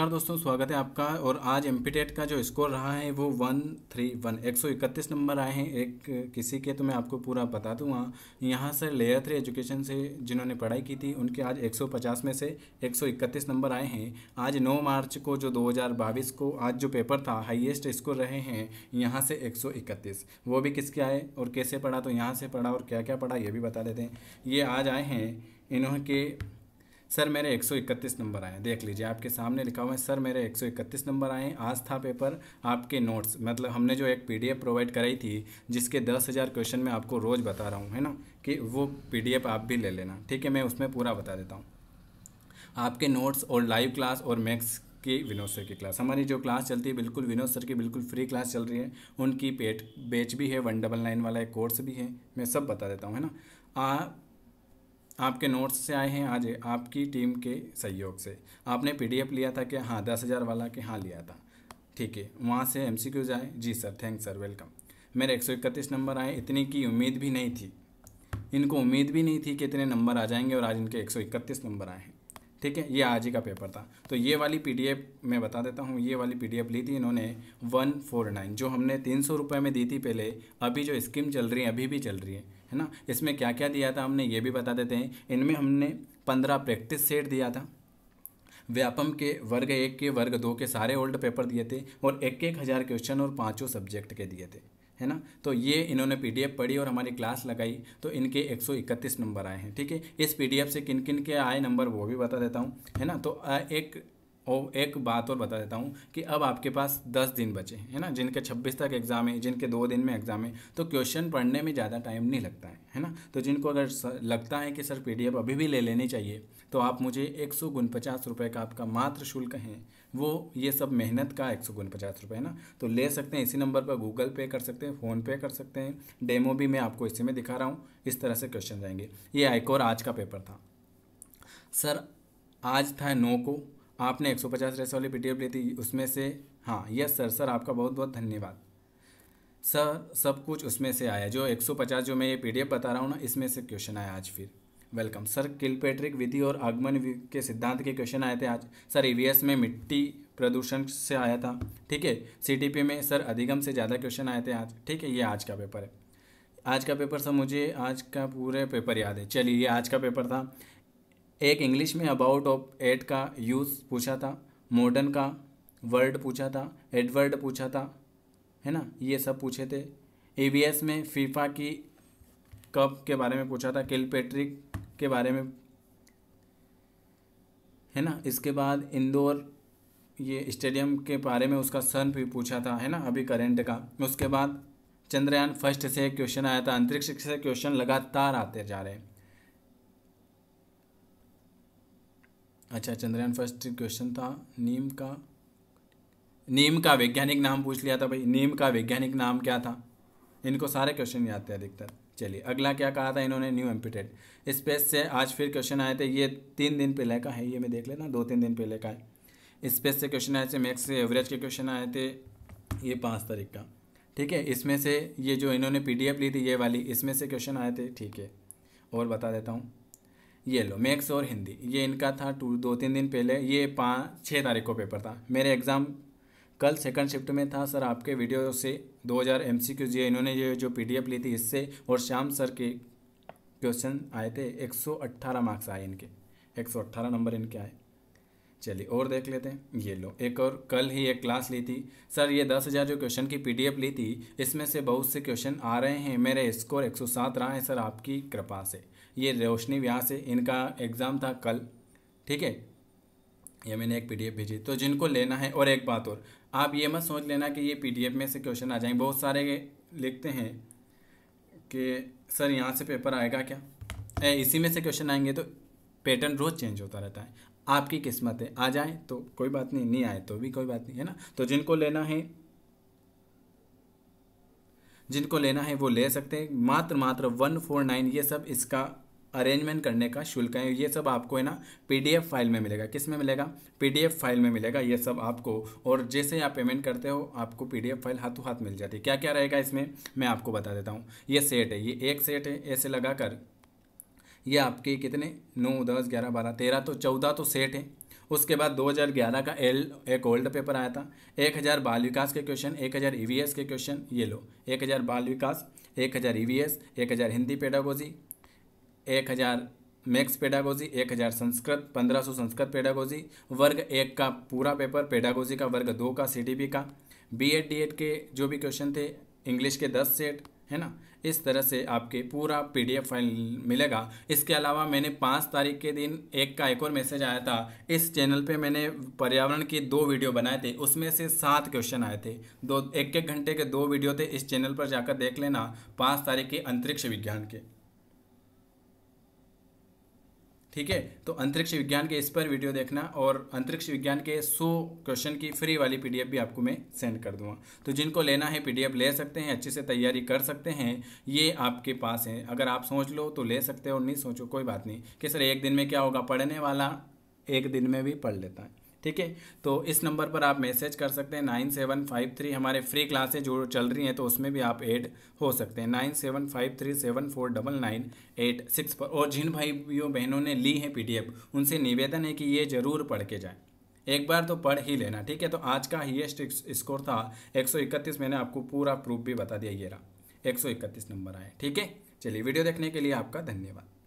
नमस्कार दोस्तों स्वागत है आपका और आज एम का जो स्कोर रहा है वो वन थ्री वन एक सौ इकतीस नंबर आए हैं एक किसी के तो मैं आपको पूरा बता दूंगा यहाँ से लेयर थ्री एजुकेशन से जिन्होंने पढ़ाई की थी उनके आज एक सौ पचास में से एक सौ इकतीस नंबर आए हैं आज नौ मार्च को जो दो हज़ार बाईस को आज जो पेपर था हाइएस्ट स्कोर रहे हैं यहाँ से एक वो भी किसके आए और कैसे पढ़ा तो यहाँ से पढ़ा और क्या क्या पढ़ा ये भी बता देते हैं ये आज आए हैं इन्हों के सर मेरे 131 नंबर आए हैं देख लीजिए आपके सामने लिखा हुआ है सर मेरे 131 नंबर आए हैं आज था पेपर आपके नोट्स मतलब हमने जो एक पीडीएफ प्रोवाइड कराई थी जिसके दस हज़ार क्वेश्चन मैं आपको रोज़ बता रहा हूँ है ना कि वो पीडीएफ आप भी ले लेना ठीक है मैं उसमें पूरा बता देता हूँ आपके नोट्स और लाइव क्लास और मैक्स की विनोद सर की क्लास हमारी जो क्लास चलती है बिल्कुल विनोद सर की बिल्कुल फ्री क्लास चल रही है उनकी पेट बेच भी है वन डबल नाइन वाला एक कोर्स भी है मैं सब बता देता हूँ है ना आ, आपके नोट्स से आए हैं आज आपकी टीम के सहयोग से आपने पीडीएफ लिया था कि हाँ दस हज़ार वाला कि हाँ लिया था ठीक है वहाँ से एम सी क्यूज जी सर थैंक सर वेलकम मेरे एक सौ इकतीस नंबर आए इतनी की उम्मीद भी नहीं थी इनको उम्मीद भी नहीं थी कि इतने नंबर आ जाएंगे और आज इनके एक सौ इकतीस नंबर आए हैं ठीक है ये आज ही का पेपर था तो ये वाली पीडीएफ मैं बता देता हूँ ये वाली पीडीएफ ली थी इन्होंने वन फोर नाइन जो हमने तीन सौ रुपये में दी थी पहले अभी जो स्कीम चल रही है अभी भी चल रही है है ना इसमें क्या क्या दिया था हमने ये भी बता देते हैं इनमें हमने पंद्रह प्रैक्टिस सेट दिया था व्यापम के वर्ग एक के वर्ग दो के सारे ओल्ड पेपर दिए थे और एक एक हज़ार क्वेश्चन और पाँचों सब्जेक्ट के दिए थे है ना तो ये इन्होंने पीडीएफ पढ़ी और हमारी क्लास लगाई तो इनके 131 नंबर आए हैं ठीक है इस पीडीएफ से किन किन के आए नंबर वो भी बता देता हूँ है ना तो एक और एक बात और बता देता हूँ कि अब आपके पास दस दिन बचे है ना जिनके छब्बीस तक एग्ज़ाम है जिनके दो दिन में एग्ज़ाम है तो क्वेश्चन पढ़ने में ज़्यादा टाइम नहीं लगता है है ना तो जिनको अगर लगता है कि सर पी अभी भी ले लेनी चाहिए तो आप मुझे एक सौ उनपचास रुपये का आपका मात्र शुल्क है वो ये सब मेहनत का एक सौ पचास रुपये है ना तो ले सकते हैं इसी नंबर पर गूगल पे कर सकते हैं फ़ोन पे कर सकते हैं डेमो भी मैं आपको इसी में दिखा रहा हूँ इस तरह से क्वेश्चन जाएंगे ये आइकोर आज का पेपर था सर आज था नौ को आपने 150 रेस वाली पी ली थी उसमें से हाँ यस सर सर आपका बहुत बहुत धन्यवाद सर सब कुछ उसमें से आया जो 150 जो मैं ये पी बता रहा हूँ ना इसमें से क्वेश्चन आया आज फिर वेलकम सर किलपेट्रिक विधि और आगमन के सिद्धांत के क्वेश्चन आए थे आज सर ई e में मिट्टी प्रदूषण से आया था ठीक है सी में सर अधिगम से ज़्यादा क्वेश्चन आए थे आज ठीक है ये आज का पेपर है आज का पेपर सर मुझे आज का पूरे पेपर याद है चलिए ये आज का पेपर था एक इंग्लिश में अबाउट ऑफ एट का यूज़ पूछा था मॉडर्न का वर्ड पूछा था एडवर्ड पूछा था है ना ये सब पूछे थे ए में फीफा की कप के बारे में पूछा था किल पेट्रिक के बारे में है ना इसके बाद इंदौर ये स्टेडियम के बारे में उसका सन भी पूछा था है ना अभी करेंट का उसके बाद चंद्रयान फर्स्ट से क्वेश्चन आया था अंतरिक्ष से क्वेश्चन लगातार आते जा रहे हैं अच्छा चंद्रयान फर्स्ट क्वेश्चन था नीम का नीम का वैज्ञानिक नाम पूछ लिया था भाई नीम का वैज्ञानिक नाम क्या था इनको सारे क्वेश्चन याद थे अधिकतर चलिए अगला क्या कहा था इन्होंने न्यू एम्पिटेड स्पेस से आज फिर क्वेश्चन आए थे ये तीन दिन पहले का है ये मैं देख लेना दो तीन दिन पहले का है स्पेस से क्वेश्चन आए थे मैक्स से एवरेज के क्वेश्चन आए थे ये पाँच तारीख का ठीक है इसमें से ये जो इन्होंने पी ली थी ये वाली इसमें से क्वेश्चन आए थे ठीक है और बता देता हूँ ये लो मैक्स और हिंदी ये इनका था टू दो तीन दिन पहले ये पाँच छः तारीख को पेपर था मेरे एग्ज़ाम कल सेकंड शिफ्ट में था सर आपके वीडियो से 2000 हज़ार एम सी क्यूज इन्होंने ये जो पीडीएफ ली थी इससे और शाम सर के क्वेश्चन आए थे 118 मार्क्स आए इनके 118 नंबर इनके आए चलिए और देख लेते हैं ये लो एक और कल ही एक क्लास ली थी सर ये दस हज़ार जो क्वेश्चन की पीडीएफ ली थी इसमें से बहुत से क्वेश्चन आ रहे हैं मेरे स्कोर 107 रहा है सर आपकी कृपा से ये रोशनी व्यास है इनका एग्ज़ाम था कल ठीक है ये मैंने एक पीडीएफ भेजी तो जिनको लेना है और एक बात और आप ये मत सोच लेना कि ये पीडीएफ में से क्वेश्चन आ जाएंगे बहुत सारे लिखते हैं कि सर यहाँ से पेपर आएगा क्या ए, इसी में से क्वेश्चन आएंगे तो पैटर्न रोज़ चेंज होता रहता है आपकी किस्मत है आ जाए तो कोई बात नहीं नहीं आए तो भी कोई बात नहीं है ना तो जिनको लेना है जिनको लेना है वो ले सकते हैं मात्र मात्र वन फोर नाइन ये सब इसका अरेंजमेंट करने का शुल्क है ये सब आपको है ना पीडीएफ फाइल में मिलेगा किस में मिलेगा पीडीएफ फाइल में मिलेगा ये सब आपको और जैसे आप पेमेंट करते हो आपको पीडीएफ फाइल हाथों हाथ मिल जाती है क्या क्या रहेगा इसमें मैं आपको बता देता हूँ ये सेट है ये एक सेट है ऐसे कर ये आपके कितने नौ दस ग्यारह बारह तेरह तो चौदह तो सेट हैं उसके बाद 2011 का एल एक ओल्ड पेपर आया था 1000 बाल विकास के क्वेश्चन 1000 ईवीएस के क्वेश्चन ये लो 1000 बाल विकास 1000 EVS 1000 Hindi pedagogy 1000 maths pedagogy 1000 Sanskrit 1500 Sanskrit pedagogy वर्ग एक का पूरा पेपर पेडागोजी का वर्ग दो का सी का बी एड डी एड के जो भी क्वेश्चन थे इंग्लिश के दस सेट है ना इस तरह से आपके पूरा पीडीएफ फाइल मिलेगा इसके अलावा मैंने पाँच तारीख के दिन एक का एक और मैसेज आया था इस चैनल पे मैंने पर्यावरण की दो वीडियो बनाए थे उसमें से सात क्वेश्चन आए थे दो एक एक घंटे के दो वीडियो थे इस चैनल पर जाकर देख लेना पाँच तारीख के अंतरिक्ष विज्ञान के ठीक है तो अंतरिक्ष विज्ञान के इस पर वीडियो देखना और अंतरिक्ष विज्ञान के 100 क्वेश्चन की फ्री वाली पीडीएफ भी आपको मैं सेंड कर दूंगा तो जिनको लेना है पीडीएफ ले सकते हैं अच्छे से तैयारी कर सकते हैं ये आपके पास है अगर आप सोच लो तो ले सकते हो नहीं सोचो कोई बात नहीं कि सर एक दिन में क्या होगा पढ़ने वाला एक दिन में भी पढ़ लेता है ठीक है तो इस नंबर पर आप मैसेज कर सकते हैं नाइन सेवन फाइव थ्री हमारे फ्री क्लासेज जो चल रही हैं तो उसमें भी आप ऐड हो सकते हैं nine seven five three seven four double nine eight six पर और जिन भाइयों बहनों ने ली है पीडीएफ उनसे निवेदन है कि ये ज़रूर पढ़ के जाएं एक बार तो पढ़ ही लेना ठीक है तो आज का हाइएस्ट स्कोर था एक मैंने आपको पूरा प्रूफ भी बता दिया ये रहा एक नंबर आए ठीक है चलिए वीडियो देखने के लिए आपका धन्यवाद